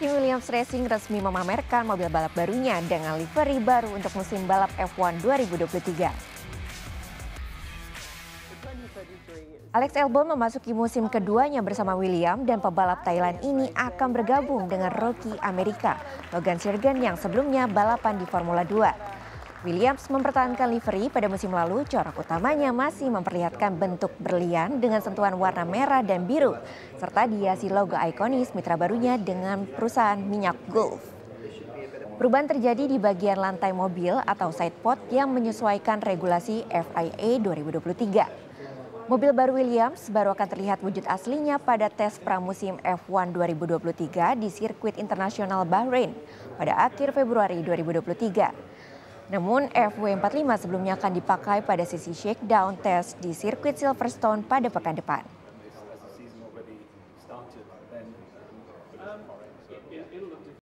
New Williams Racing resmi memamerkan mobil balap barunya dengan livery baru untuk musim balap F1 2023. Alex Albon memasuki musim keduanya bersama William dan pebalap Thailand ini akan bergabung dengan rookie Amerika, Logan Sirgen yang sebelumnya balapan di Formula 2. Williams mempertahankan livery pada musim lalu, corak utamanya masih memperlihatkan bentuk berlian dengan sentuhan warna merah dan biru, serta dihiasi logo ikonis mitra barunya dengan perusahaan minyak Gulf. Perubahan terjadi di bagian lantai mobil atau side sidepod yang menyesuaikan regulasi FIA 2023. Mobil baru Williams baru akan terlihat wujud aslinya pada tes pramusim F1 2023 di sirkuit internasional Bahrain pada akhir Februari 2023. Namun, FW45 sebelumnya akan dipakai pada sisi shakedown test di sirkuit Silverstone pada pekan depan.